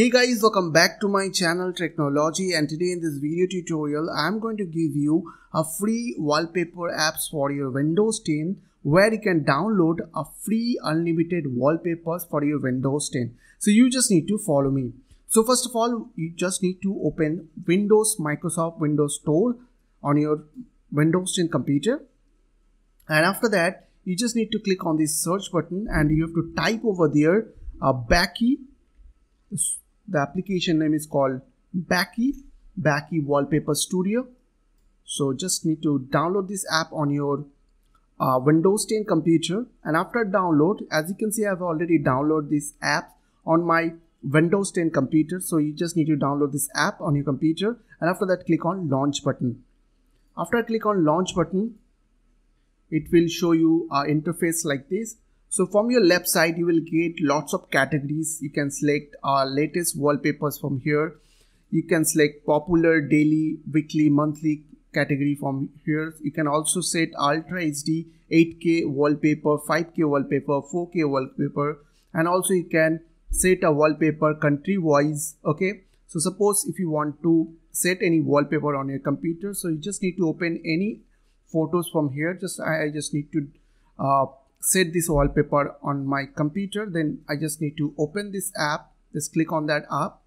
Hey guys, welcome back to my channel Technology and today in this video tutorial, I'm going to give you a free wallpaper apps for your Windows 10 where you can download a free unlimited wallpapers for your Windows 10. So you just need to follow me. So first of all, you just need to open Windows Microsoft Windows Store on your Windows 10 computer. And after that, you just need to click on the search button and you have to type over there a uh, backy the application name is called Backy, Backy Wallpaper Studio. So just need to download this app on your uh, Windows 10 computer. And after download, as you can see, I've already downloaded this app on my Windows 10 computer. So you just need to download this app on your computer. And after that, click on launch button. After I click on launch button, it will show you our interface like this so from your left side, you will get lots of categories. You can select our uh, latest wallpapers from here. You can select popular, daily, weekly, monthly category from here. You can also set Ultra HD 8K wallpaper, 5K wallpaper, 4K wallpaper, and also you can set a wallpaper country wise. Okay. So suppose if you want to set any wallpaper on your computer, so you just need to open any photos from here. Just I just need to uh, set this wallpaper on my computer then I just need to open this app just click on that app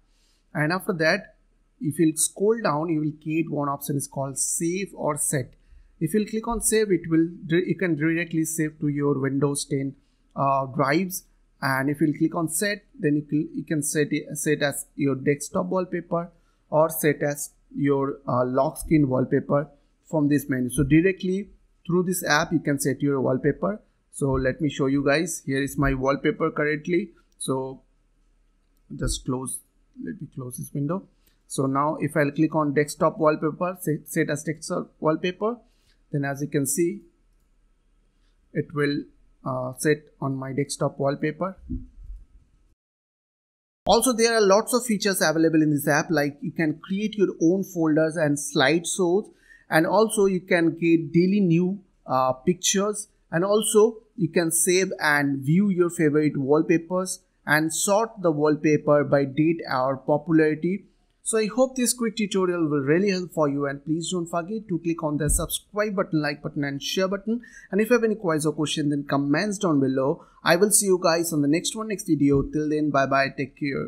and after that if you scroll down you will get one option is called save or set if you click on save it will you can directly save to your Windows 10 uh, drives and if you click on set then you can, you can set it set as your desktop wallpaper or set as your uh, lock screen wallpaper from this menu so directly through this app you can set your wallpaper so let me show you guys here is my wallpaper currently so just close let me close this window so now if i'll click on desktop wallpaper set, set as desktop wallpaper then as you can see it will uh, set on my desktop wallpaper also, there are lots of features available in this app like you can create your own folders and slideshows and also you can get daily new uh, pictures and also you can save and view your favorite wallpapers and sort the wallpaper by date or popularity. So I hope this quick tutorial will really help for you and please don't forget to click on the subscribe button, like button and share button and if you have any queries or questions then comments down below. I will see you guys on the next one next video. Till then bye bye take care.